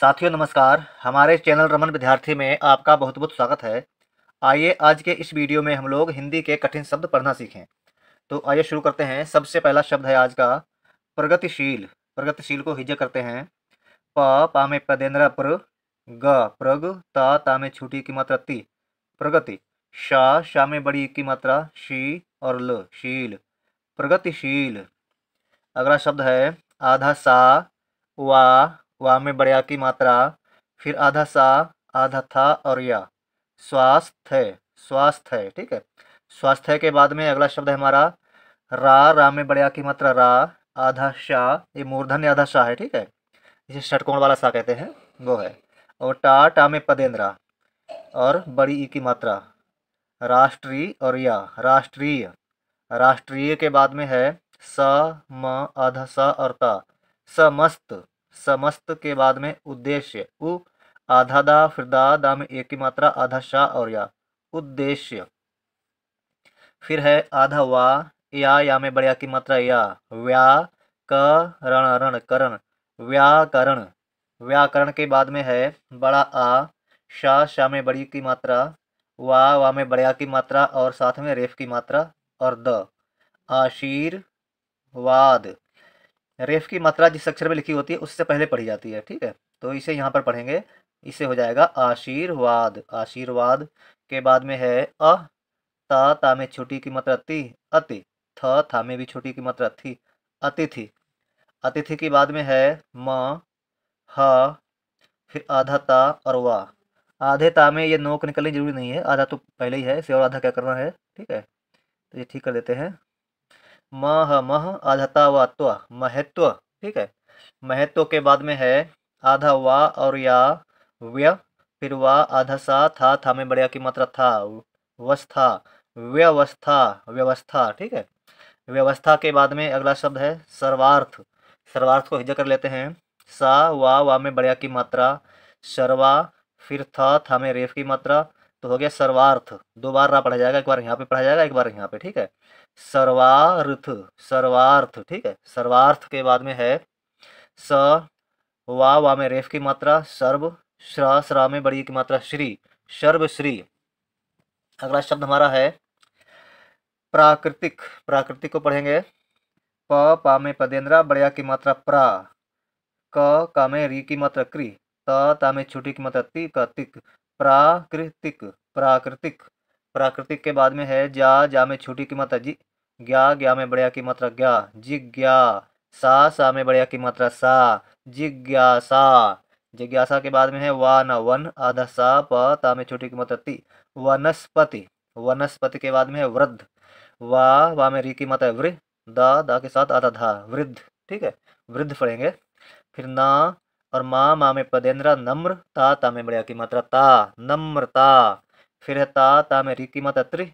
साथियों नमस्कार हमारे चैनल रमन विद्यार्थी में आपका बहुत बहुत स्वागत है आइए आज के इस वीडियो में हम लोग हिंदी के कठिन शब्द पढ़ना सीखें तो आइए शुरू करते हैं सबसे पहला शब्द है आज का प्रगतिशील प्रगतिशील को हिज करते हैं प पा में पदेंद्रा प्र ग प्रग ता ता में छोटी की मात्रा ती प्रगति शा शा में बड़ी की मात्रा शी और ल शील प्रगतिशील अगला शब्द है आधा सा वा वा में बढ़िया की मात्रा फिर आधा सा आधा था और या स्वास्थ्य स्वास्थ्य ठीक है स्वास्थ्य के बाद में अगला शब्द है हमारा रा रा में बढ़िया की मात्रा रा आधा शाह ये मूर्धन आधा शाह है ठीक है इसे षटकोण वाला सा कहते हैं वो है और टा टा में पदेंद्रा और बड़ी ई की मात्रा राष्ट्रीय और या राष्ट्रीय राष्ट्रीय के बाद में है स म आधा सा और ता समस्त समस्त के बाद में उद्देश्य उ आधा दा फिर दा दा में एक की मात्रा आधा शा और या उद्देश्य फिर है आधा वा या या में बड़िया की मात्रा या व्या करण रण करण व्याकरण व्याकरण के बाद में है बड़ा आ शाह शा में बड़ी की मात्रा वा वा में बड़िया की मात्रा और साथ में रेफ की मात्रा और द आशीर्वाद रेफ की मात्रा जिस अक्षर में लिखी होती है उससे पहले पढ़ी जाती है ठीक है तो इसे यहाँ पर पढ़ेंगे इसे हो जाएगा आशीर्वाद आशीर्वाद के बाद में है अ ता ता में छोटी की मात्रा ती अति थ था में भी छोटी की मात्रा थी अतिथि अतिथि के बाद में है म ह फिर आधा ता और व आधे ता में ये नोक निकलनी जरूरी नहीं है आधा तो पहले ही है इसे और आधा क्या करना है ठीक है तो ये ठीक कर देते हैं म ह मह आधता व त्व महत्व ठीक है महत्व के बाद में है आधा वा और या व्य फिर वा आधा सा था था में बढ़िया की मात्रा था वस्था व्यवस्था व्यवस्था ठीक है व्यवस्था के बाद में अगला शब्द है सर्वार्थ सर्वार्थ को हिज कर लेते हैं सा वा वा में बढ़िया की मात्रा शर्वा फिर था था में रेफ की मात्रा तो हो गया सर्वार्थ दो बार रा पढ़ा जाएगा एक बार यहाँ पे पढ़ा जाएगा एक बार यहाँ पे ठीक है सर्वार्थ सर्वार्थ ठीक है सर्वार्थ के बाद में है स वा वा में रेफ की मात्रा सर्व श्रा श्रा में बड़ी की मात्रा श्री सर्वश्री अगला शब्द हमारा है प्राकृतिक प्राकृतिक को पढ़ेंगे प पा में पदेंद्रा बड़िया की मात्रा प्रा क का में री की मात्रा क्री त ता में छोटी की मात्रा ती का तिक प्राकृतिक प्राकृतिक प्राकृतिक के बाद में है जा जा में छोटी की मात्रा जी ग्या ग्या में बढ़िया की मात्रा ग्या जिज्ञा सा सा में बढ़िया की मात्रा सा जिज्ञासा जिज्ञासा के बाद में है वान वन आधा सा प ता में छोटी की मात्रा ती वनस्पति वनस्पति के बाद में है वृद्ध वा वा में री की मात्रा वृ दा दा के साथ आधा धा वृद्ध ठीक है वृद्ध पढ़ेंगे फिर ना और मा मा में पदेंद्रा नम्र ता ता में बढ़िया की मात्रा ता नम्रता फिर है ता ता में री की मात्रा त्रि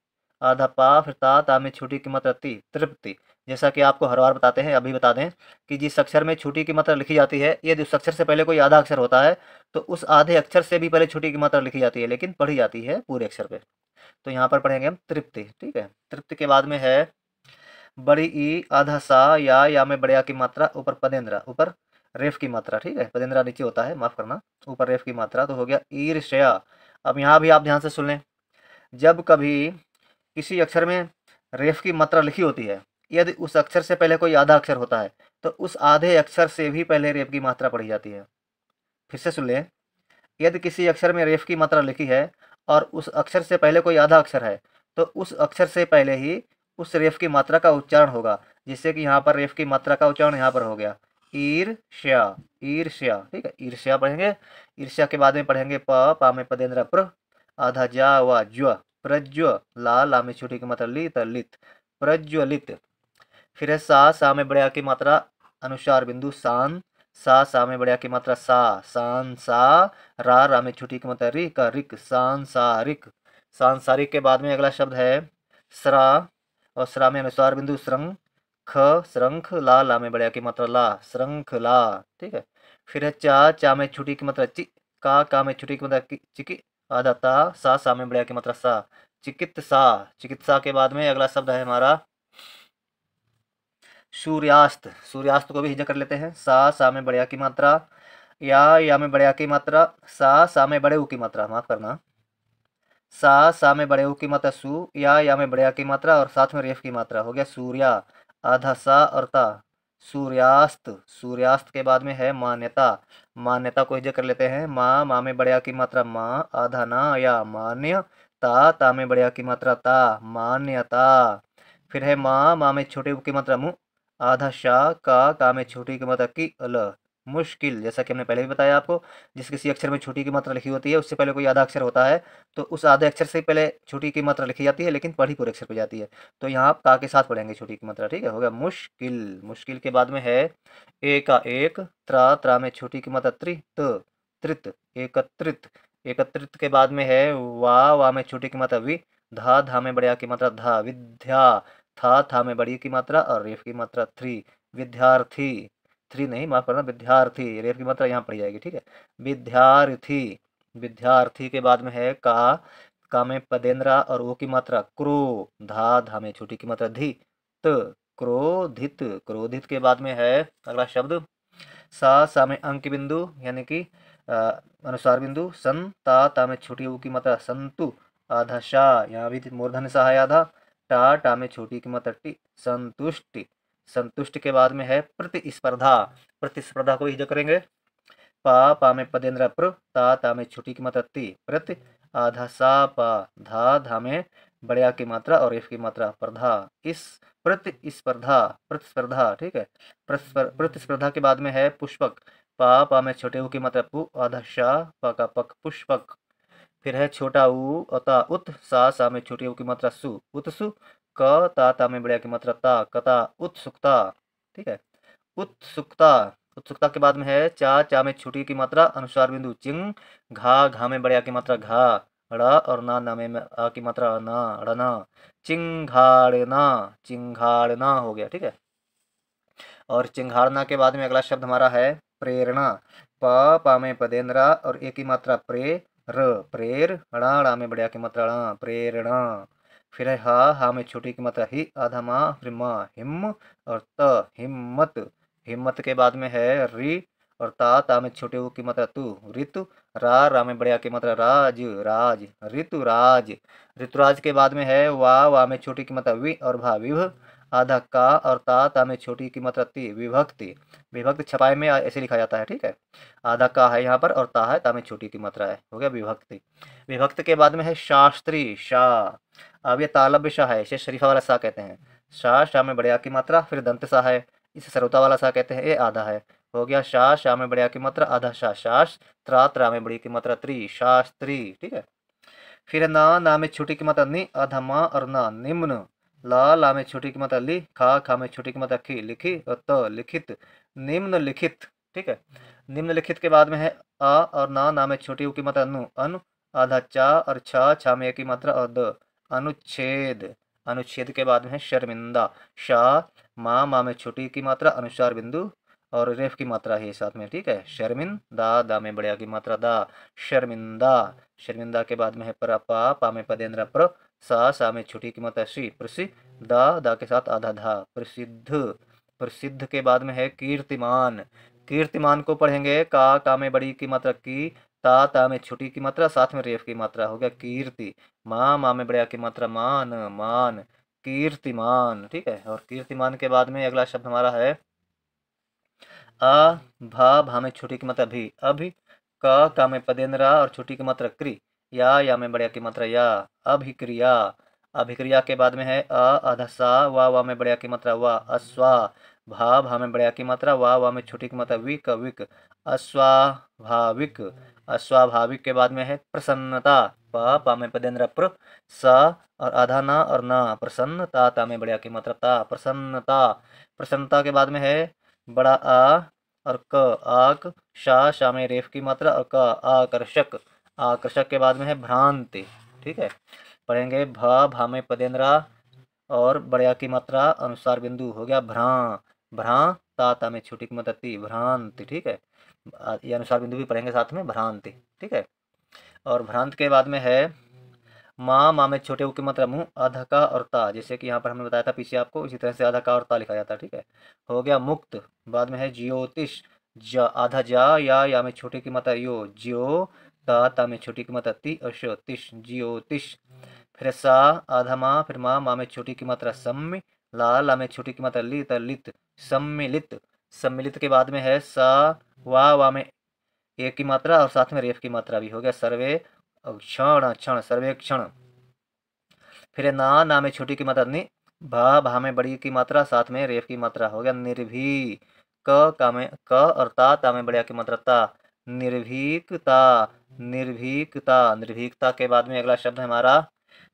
आधा पा फिर ता ता में छोटी की मात्रा ती तृप्ति जैसा कि आपको हर बार बताते हैं अभी बता दें कि जिस अक्षर में छोटी की मात्रा लिखी जाती है यदि उस अक्षर से पहले कोई आधा अक्षर होता है तो उस आधे अक्षर से भी पहले छोटी की मात्रा लिखी जाती है लेकिन पढ़ी जाती है पूरे अक्षर पे तो यहाँ पर पढ़ेंगे हम तृप्ति ठीक है तृप्ति के बाद में है बड़ी ई आधा सा या या में बड़े की मात्रा ऊपर पदेंद्रा ऊपर रेफ की मात्रा ठीक है पदेंद्रा नीचे होता है माफ़ करना ऊपर रेफ की मात्रा तो हो गया ईर्ष्या अब यहाँ भी आप ध्यान से सुन लें जब कभी किसी अक्षर में रेफ की मात्रा लिखी होती है यदि उस अक्षर से पहले कोई आधा अक्षर होता है तो उस आधे अक्षर से भी पहले रेफ की मात्रा पढ़ी जाती है फिर से सुन लें यदि किसी अक्षर में रेफ की मात्रा लिखी है और उस अक्षर से पहले कोई आधा अक्षर है तो उस अक्षर से पहले ही उस रेफ की मात्रा का उच्चारण होगा जिससे कि यहाँ पर रेफ की मात्रा का उच्चारण यहाँ पर हो गया ईर्ष्या ईर्ष्या ठीक है ईर्ष्या पढ़ेंगे ईर्ष्या के बाद में पढ़ेंगे प पा में पदेन्द्र प्र आधा जा व ज्व प्रज्व ला ला में छोटी की मात्रा लित लित प्रज्वलित फिर है सा सा में बड़े की मात्रा अनुसार बिंदु शान सा सा में बड़े की मात्रा सा शान सा रा रा में छोटी की मात्रा री रिक सांसारिक सांसारिक के बाद में अगला शब्द है सरा और सरा में अनुसार बिंदु श्रंग ख श्रृंखला ला में बड़े की मात्रा ला श्रृंखला ठीक है फिर है चा चा में छोटी की मात्रा ची का का में छोटी की मात्रा चिकी आधा ता सा सा में बड़े की मात्रा सा चिकित्सा चिकित्सा के बाद में अगला शब्द है हमारा सूर्यास्त सूर्यास्त को भी हिजा कर लेते हैं सा सा में बड़े की मात्रा या या में बड़े की मात्रा सा सा में बड़े की मात्रा माफ करना सा सा में बड़े की मात्रा सू या या में बड़े की मात्रा और साथ में रेफ की मात्रा हो गया सूर्या आधा सा और ता सूर्यास्त सूर्यास्त के बाद में है मान्यता मान्यता को हिजय कर लेते हैं माँ माँ में बड़े की मात्रा माँ आधा ना या मान्य ता ता में बड़े की मात्रा ता मान्यता फिर है माँ माँ में छोटी की मात्रा मुँह आधा शाह का का में छोटी की मात्रा की अल मुश्किल जैसा कि हमने पहले भी बताया आपको जिस किसी अक्षर में छोटी की मात्रा लिखी होती है उससे पहले कोई आधा अक्षर होता है तो उस आधे अक्षर से पहले छोटी की मात्रा लिखी जाती है लेकिन पढ़ी पूरे अक्षर पर जाती है तो यहाँ आप का के साथ पढ़ेंगे छोटी की मात्रा ठीक है हो गया मुश्किल मुश्किल के बाद में है ए का एक त्रा त्रा में छोटी की मात्रा त्रित त्रित एकत्रित एकत्रित के बाद में है वा वा में छोटी की मात्रा वि धा धा में बड़िया की मात्रा धा विद्या था था में बड़ी की मात्रा और रेफ की मात्रा थ्री विद्यार्थी थ्री नहीं माफ़ करना विद्यार्थी रेफ की मात्रा यहाँ पड़ जाएगी ठीक है विद्यार्थी विद्यार्थी के बाद में है का का में पदेन्द्रा और ओ की मात्रा क्रो धा धा में छोटी की मात्रा धी त क्रोधित क्रोधित के बाद में है अगला शब्द सा सा में अंक बिंदु यानी कि अनुसार बिंदु सन ता ता में छोटी ऊ की मात्रा संतु आधा शाह यहाँ भी मूर्धन सहाय आधा टा टा में छोटी की मात्रा टी संतुष्टि संतुष्ट के बाद में है प्रतिस्पर्धा प्रतिस्पर्धा को जो करेंगे पा पा में पदेन्द्र प्र ता ता में छुट्टी की मात्रा ती प्रति आधा सा पा धा धा में बड़िया की मात्रा और एफ की मात्रा प्रधा इस प्रतिस्पर्धा प्रतिस्पर्धा ठीक है प्रतिस्पर्धा के बाद में है पुष्पक पा पा में छोटे ऊ की मात्रा पु आधा शा पा का पक पुष्पक फिर है छोटा ऊ अता उत सा सा में छोटे ऊ की मात्रा सु उत सु क ता ता में बढ़िया की मात्रा ता कता उत्सुकता ठीक है उत्सुकता उत्सुकता के बाद में है चा चा में छोटी की मात्रा अनुसार बिंदु चिंग घा घा में बढ़िया की मात्रा घा अड़ा और ना ना में आ की मात्रा ना ड़ना चिंघाड़ना चिंघाड़ना हो गया ठीक है और चिंघाड़ना के बाद में अगला शब्द हमारा है प्रेरणा प पा में पदेन्द्रा और एक ही मात्रा प्रे र प्रेर अड़ा अड़ा में बढ़िया की मात्रा अड़ा प्रेरणा फिर है हा हा में छोटी की मात्रा ही आधा फिर हिम और त हिम्मत हिम्मत के बाद में है री और ता ता में छोटे ऊ की मात्रा तू ऋतु रा रा में बड़े की मात्रा राज राज ऋतु राज ऋतुराज के बाद में है वा वा में छोटी की मात्रा वि और भा विभ आधा का और ता ता में छोटी की ती विभक्ति विभक्त छपाई में ऐसे लिखा जाता है ठीक है आधा का है यहाँ पर और ता है ता में छोटी की मात्रा है हो गया विभक्ति विभक्त के बाद में है शास्त्री शाह अब ये तालब्य शाह है इसे शरीफा वाला शाह कहते हैं शाह शाह में बड़िया की मात्रा फिर दंत शाह है इसे सरोता वाला शाह कहते हैं ये आधा है हो गया शाह शाह में बड़े की मात्रा आधा शाह शाह त्रा त्रा में बड़ी की मात्रा त्रि शास्त्री ठीक है फिर ना ना में छोटी की मात्रा नि अधमा और ना निम्न ला ला में छोटी की ली खा खा में छोटी की अखी लिखी और त तो, लिखित निम्नलिखित ठीक है निम्नलिखित के बाद में है आ और ना ना में छोटी की मात्रा अनु आधा चा और छा छा में एक की मात्रा और द अनुच्छेद अनुच्छेद के बाद में है शर्मिंदा शाह मा मा में छोटी की मात्रा अनुसार बिंदु और रेफ की मात्रा ही साथ में ठीक है शर्मिंदा दा में बढ़िया की मात्रा दा शर्मिंदा शर्मिंदा के बाद में है परा पा पा में पदेन्द्र प्र सा सा में छोटी कीमत है सी प्रसिद्ध दा दा के साथ आधा धा प्रसिद्ध प्रसिद्ध के बाद में है कीर्तिमान कीर्तिमान को पढ़ेंगे का का में बड़ी की मात्रा की ता ता में छोटी की मात्रा साथ में रेफ की मात्रा हो गया कीर्ति मा मा में बड़ा की मात्रा मान मान कीर्तिमान ठीक है और कीर्तिमान के बाद में अगला शब्द हमारा है अ भा भा में छोटी की मात्रा भी अभी का का में पदेन्द्रा और छोटी की मात्रा क्री या या में बड़े की मात्रा या अभिक्रिया अभिक्रिया के बाद में है अ अधसा वा वा में बड़े की मात्रा वा अस्वा भा भा में बड़े की मात्रा वा वा में छोटी की मात्रा विक विक अस्वाभाविक अस्वाभाविक के बाद में है प्रसन्नता प पा में पदेन्द्र प्र स और आधा ना और न प्रसन्नता ता में बड़े की मात्रा ता प्रसन्नता प्रसन्नता के बाद में है बड़ा आ और क आक शाह शा में रेफ की मात्रा और क आकर्षक आकर्षक के बाद में है भ्रांति ठीक है पढ़ेंगे भ भा में पदेंद्रा और बड़िया की मात्रा अनुसार बिंदु हो गया भ्रा भ्रा ताता में छोटी की मदती भ्रांति ठीक है ये अनुसार बिंदु भी पढ़ेंगे साथ में भ्रांति ठीक है और भ्रांत के बाद में है माँ माँ में छोटे की मात्रा मुँह अधका और ता जैसे कि यहाँ पर हमने बताया था पीछे आपको इसी तरह से अधका और ता लिखा जाता है ठीक है हो गया मुक्त बाद में है ज्योतिष ज आधा जा या या में छोटे की मात्रा यो ज्यो ता ता में छोटी की मात्रा ति अश तिश फिर सा आधा माँ फिर मा मा में छोटी की मात्रा सम्य ला ला में छोटी की मात्रा लित लित सम्मिलित सम्मिलित के बाद में है सा वा वा में एक की मात्रा और साथ में रेफ की मात्रा भी हो गया सर्वे क्षण क्षण सर्वेक्षण फिर ना ना में छोटी की मात्रा नि भा भा में बड़ी की मात्रा साथ में रेफ की मात्रा हो गया निर्भी क का में क और ता ता में बड़िया की मात्रा ता निर्भीकता निर्भीकता निर्भीकता के बाद में अगला शब्द है हमारा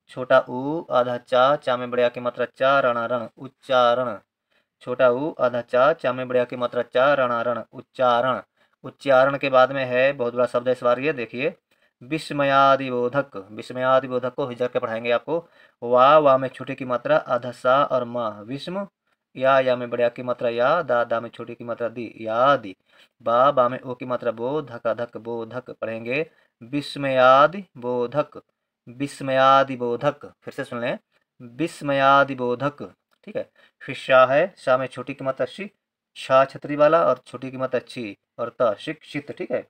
छोटा ऊ आधा चा चा में बड़िया की मात्रा चा रणारण उच्चारण छोटा ऊ आधा चा चा में बड़िया की मात्रा चा रणारण उच्चारण उच्चारण के बाद में है बहुत बड़ा शब्द है इस बार ये देखिए विस्मयादिबोधक विस्मयादिबोधक को हिजर के पढ़ाएंगे आपको वा वाह में छोटे की मात्रा आधा सा और माँ विस्म या या में बड़े आ की मात्रा या दा दा में छोटी की मात्रा दी या दी बा बा में ओ की मात्रा बो धका धक बोधक पढ़ेंगे विस्मयादि बोधक विस्मयादि बोधक फिर से सुन लें विस्मयादि बोधक ठीक है फिर शाह है शाह में छोटी की मात्रा शी छा छतरी वाला और छोटी की मात्रा छी और त शिक्षित ठीक है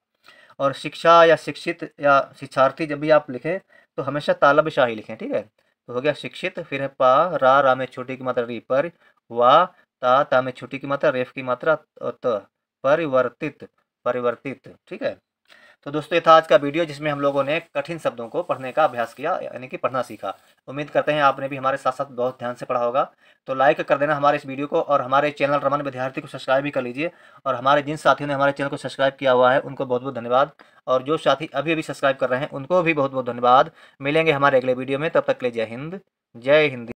और शिक्षा या शिक्षित या शिक्षार्थी जब भी आप लिखें तो हमेशा तालब शाही लिखें ठीक है तो हो गया शिक्षित फिर है पा रा रा में छोटी की मात्रा री पर वा ता ता में छुट्टी की मात्रा रेफ की मात्रा और त परिवर्तित परिवर्तित ठीक है तो दोस्तों ये था आज का वीडियो जिसमें हम लोगों ने कठिन शब्दों को पढ़ने का अभ्यास किया यानी कि पढ़ना सीखा उम्मीद करते हैं आपने भी हमारे साथ साथ बहुत ध्यान से पढ़ा होगा तो लाइक कर देना हमारे इस वीडियो को और हमारे चैनल रमन विद्यार्थी को सब्सक्राइब भी कर लीजिए और हमारे जिन साथियों ने हमारे चैनल को सब्सक्राइब किया हुआ है उनको बहुत बहुत धन्यवाद और जो साथी अभी अभी सब्सक्राइब कर रहे हैं उनको भी बहुत बहुत धन्यवाद मिलेंगे हमारे अगले वीडियो में तब तक के लिए जय हिंद जय हिंदी